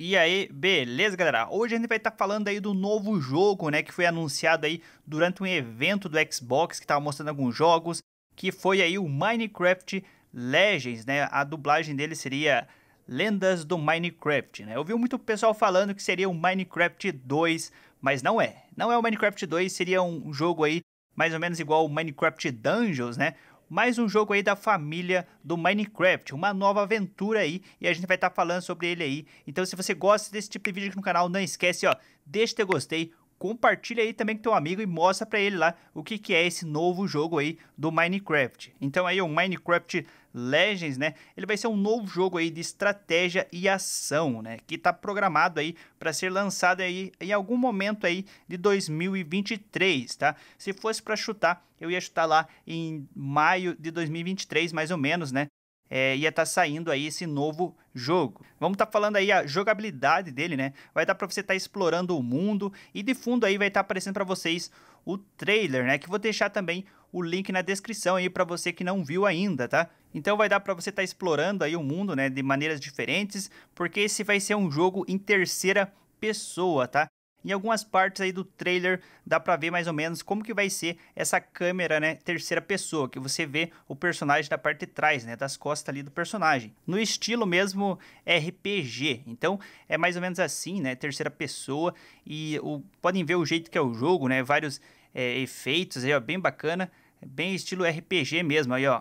E aí, beleza, galera? Hoje a gente vai estar tá falando aí do novo jogo, né, que foi anunciado aí durante um evento do Xbox que estava mostrando alguns jogos, que foi aí o Minecraft Legends, né? A dublagem dele seria Lendas do Minecraft, né? Eu vi muito pessoal falando que seria o Minecraft 2, mas não é. Não é o Minecraft 2, seria um jogo aí mais ou menos igual o Minecraft Dungeons, né? mais um jogo aí da família do Minecraft, uma nova aventura aí, e a gente vai estar tá falando sobre ele aí. Então, se você gosta desse tipo de vídeo aqui no canal, não esquece, ó, deixa teu gostei, compartilha aí também com teu amigo e mostra para ele lá o que, que é esse novo jogo aí do Minecraft. Então aí o Minecraft Legends, né? Ele vai ser um novo jogo aí de estratégia e ação, né? Que tá programado aí para ser lançado aí em algum momento aí de 2023, tá? Se fosse para chutar, eu ia chutar lá em maio de 2023, mais ou menos, né? é, ia estar tá saindo aí esse novo jogo. Vamos estar tá falando aí a jogabilidade dele, né? Vai dar tá para você estar tá explorando o mundo e de fundo aí vai estar tá aparecendo para vocês o trailer, né? Que vou deixar também o link na descrição aí para você que não viu ainda, tá? Então vai dar para você estar tá explorando aí o mundo, né, de maneiras diferentes, porque esse vai ser um jogo em terceira pessoa, tá? Em algumas partes aí do trailer dá para ver mais ou menos como que vai ser essa câmera, né, terceira pessoa, que você vê o personagem da parte de trás, né, das costas ali do personagem. No estilo mesmo RPG. Então, é mais ou menos assim, né, terceira pessoa e o, podem ver o jeito que é o jogo, né, vários é, efeitos aí, ó, bem bacana, bem estilo RPG mesmo aí, ó.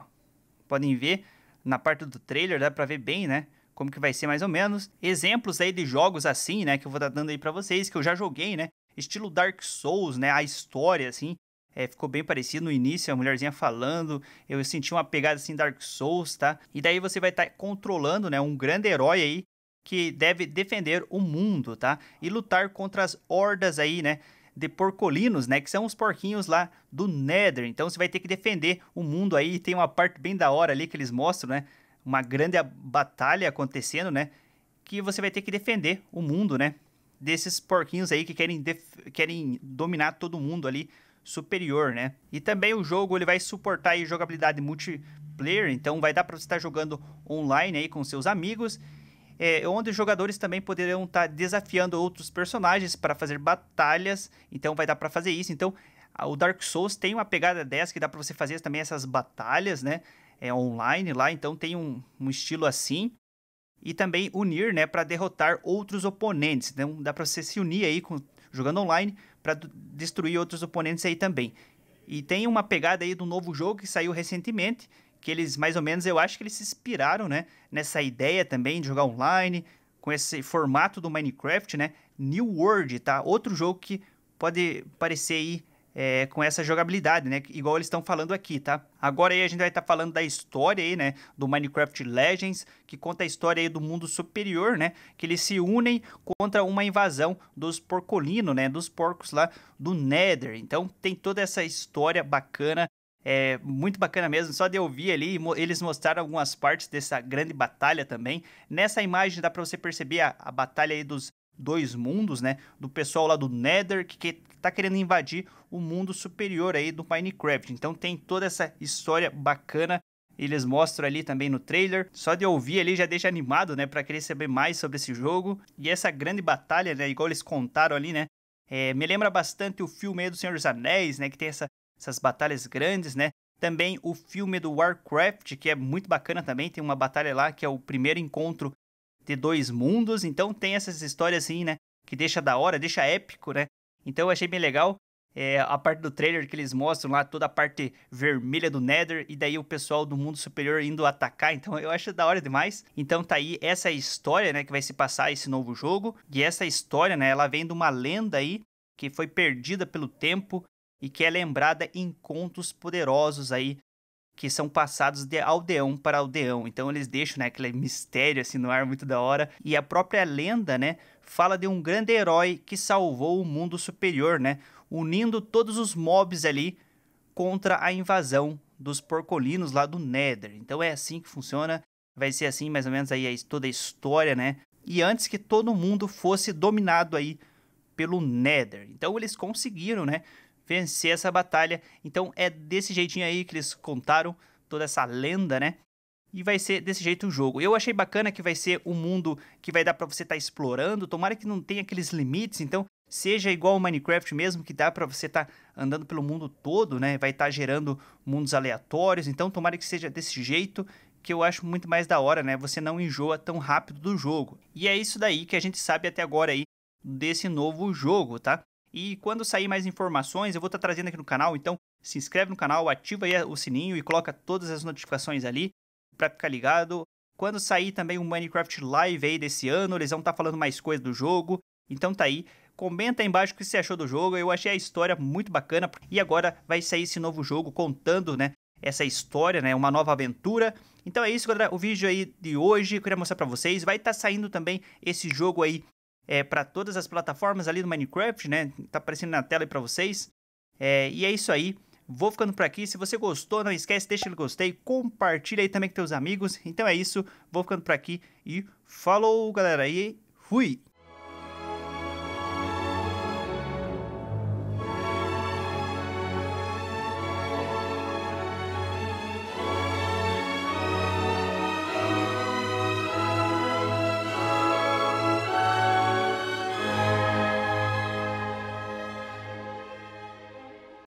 Podem ver na parte do trailer, dá para ver bem, né? como que vai ser mais ou menos. Exemplos aí de jogos assim, né, que eu vou estar tá dando aí para vocês, que eu já joguei, né, estilo Dark Souls, né, a história, assim, é, ficou bem parecido no início, a mulherzinha falando, eu senti uma pegada assim Dark Souls, tá? E daí você vai estar tá controlando, né, um grande herói aí que deve defender o mundo, tá? E lutar contra as hordas aí, né, de porcolinos, né, que são os porquinhos lá do Nether. Então você vai ter que defender o mundo aí, tem uma parte bem da hora ali que eles mostram, né? uma grande batalha acontecendo, né? Que você vai ter que defender o mundo, né? Desses porquinhos aí que querem, querem dominar todo mundo ali superior, né? E também o jogo ele vai suportar aí jogabilidade multiplayer, então vai dar para você estar jogando online aí com seus amigos, é, onde os jogadores também poderão estar tá desafiando outros personagens para fazer batalhas, então vai dar para fazer isso. Então o Dark Souls tem uma pegada dessa que dá para você fazer também essas batalhas, né? é, online lá, então tem um, um estilo assim. E também unir, né, para derrotar outros oponentes. Então dá para você se unir aí com, jogando online para destruir outros oponentes aí também. E tem uma pegada aí do novo jogo que saiu recentemente, que eles mais ou menos, eu acho que eles se inspiraram, né, nessa ideia também de jogar online, com esse formato do Minecraft, né? New World, tá? Outro jogo que pode parecer aí é, com essa jogabilidade, né? Igual eles estão falando aqui, tá? Agora aí a gente vai estar tá falando da história aí, né? Do Minecraft Legends, que conta a história aí do mundo superior, né? Que eles se unem contra uma invasão dos porcolinos, né? Dos porcos lá do Nether. Então tem toda essa história bacana. É muito bacana mesmo, só de ouvir ali, eles mostraram algumas partes dessa grande batalha também. Nessa imagem dá para você perceber a, a batalha aí dos dois mundos, né? Do pessoal lá do Nether que tá querendo invadir o mundo superior aí do Minecraft. Então tem toda essa história bacana. Eles mostram ali também no trailer. Só de ouvir ali já deixa animado, né? Pra querer saber mais sobre esse jogo. E essa grande batalha, né? Igual eles contaram ali, né? É, me lembra bastante o filme do Senhor dos Anéis, né? Que tem essa, essas batalhas grandes, né? Também o filme do Warcraft, que é muito bacana também. Tem uma batalha lá que é o primeiro encontro de dois mundos. Então tem essas histórias assim, né? Que deixa da hora, deixa épico, né? Então eu achei bem legal. É, a parte do trailer que eles mostram lá, toda a parte vermelha do Nether, e daí o pessoal do mundo superior indo atacar, então eu acho da hora demais. Então tá aí essa história, né, que vai se passar esse novo jogo, e essa história, né, ela vem de uma lenda aí, que foi perdida pelo tempo, e que é lembrada em contos poderosos aí que são passados de aldeão para aldeão. Então eles deixam né, aquele mistério assim no ar muito da hora. E a própria lenda, né, fala de um grande herói que salvou o mundo superior, né, unindo todos os mobs ali contra a invasão dos porcolinos lá do Nether. Então é assim que funciona. Vai ser assim mais ou menos aí toda a história, né? E antes que todo mundo fosse dominado aí pelo Nether. Então eles conseguiram, né, vencer essa batalha. Então é desse jeitinho aí que eles contaram toda essa lenda, né? E vai ser desse jeito o jogo. Eu achei bacana que vai ser um mundo que vai dar para você estar tá explorando. Tomara que não tenha aqueles limites, então seja igual o Minecraft mesmo, que dá para você estar tá andando pelo mundo todo, né? Vai estar tá gerando mundos aleatórios. Então tomara que seja desse jeito que eu acho muito mais da hora, né? Você não enjoa tão rápido do jogo. E é isso daí que a gente sabe até agora aí desse novo jogo, tá? E quando sair mais informações, eu vou estar tá trazendo aqui no canal, então se inscreve no canal, ativa o sininho e coloca todas as notificações ali para ficar ligado. Quando sair também o um Minecraft Live aí desse ano, eles vão estar tá falando mais coisa do jogo. Então tá aí, comenta aí embaixo o que você achou do jogo. Eu achei a história muito bacana e agora vai sair esse novo jogo contando, né, essa história, né, uma nova aventura. Então é isso, galera, o vídeo aí de hoje eu queria mostrar para vocês. Vai estar tá saindo também esse jogo aí é, para todas as plataformas ali do Minecraft, né? Tá aparecendo na tela aí para vocês. É, e é isso aí. Vou ficando por aqui. Se você gostou, não esquece, deixa o gostei, compartilha aí também com seus amigos. Então é isso. Vou ficando por aqui e falou, galera. E fui!